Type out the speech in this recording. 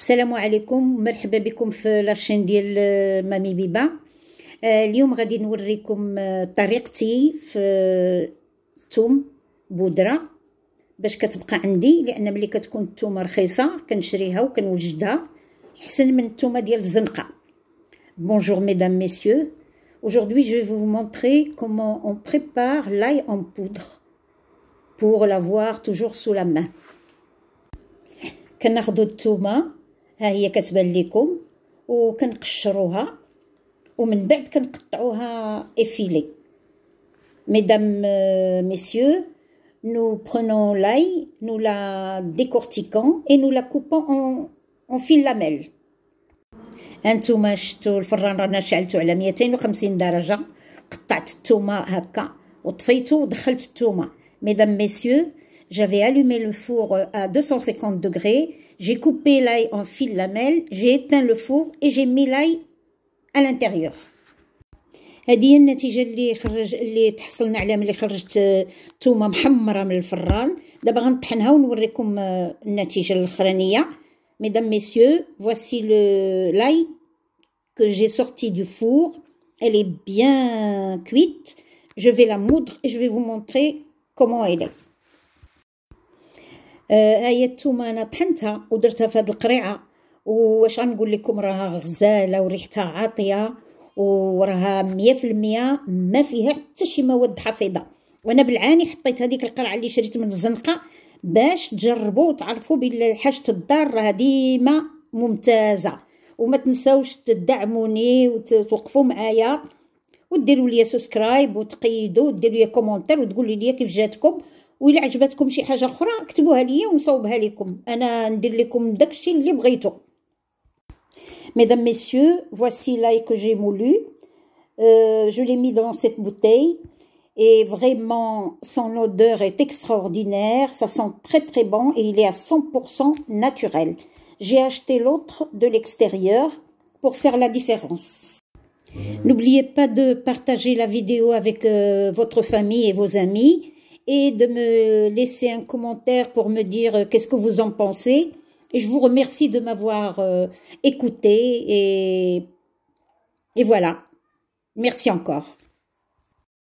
السلام عليكم مرحبا بكم في لاشين ديال آه، مامي بيبا آه، اليوم غادي نوريكم آه، طريقتي في الثوم بودره باش كتبقى عندي لان ملي كتكون الثومه رخيصه كنشريها وكنوجدها احسن من الثومه ديال الزنقه بونجور ميدام ميسيو Aujourd'hui, je vais vous montrer comment on prépare l'ail en poudre pour l'avoir toujours sous la main. كناخذوا الثومه ها هي كتبان لكم وكنقشروها ومن بعد كنقطعوها افيلي مدام ميسيو نو prenons لاي نو لا ديكورتيكون اي نو لا كوبون اون اون فيل لاميل هانتوما شفتوا الفران رانا شعلتو على 250 درجه قطعت الثومه هكا وطفيتو ودخلت الثومه مدام ميسيو J'avais allumé le four euh, à 250 degrés, j'ai coupé l'ail en fil lamelle, j'ai éteint le four et j'ai mis l'ail à l'intérieur. mesdames messieurs voici l'ail que j'ai sorti du four elle est bien cuite je vais la moudre et je vais vous montrer comment elle est هاهي انا آية طحنتها ودرتها في هاد القريعه واش غنقول لكم راها غزاله وريحتها عاطيه وراها مية في المية ما فيها حتى شي مواد حفيظة وانا بالعاني حطيت هذيك القرعه اللي شريت من الزنقه باش تجربوا وتعرفوا بلي حاجه الدار راه ديما ممتازه وما تنساوش تدعموني وتوقفوا معايا وديروا لي سبسكرايب وتقيدوا وديروا لي كومونتير وتقولوا لي كيف جاتكم Mesdames, Messieurs, voici l'ail que j'ai moulu. Euh, je l'ai mis dans cette bouteille et vraiment, son odeur est extraordinaire. Ça sent très très bon et il est à 100% naturel. J'ai acheté l'autre de l'extérieur pour faire la différence. N'oubliez pas de partager la vidéo avec euh, votre famille et vos amis et de me laisser un commentaire pour me dire euh, qu'est-ce que vous en pensez. Et je vous remercie de m'avoir euh, écouté et, et voilà. Merci encore.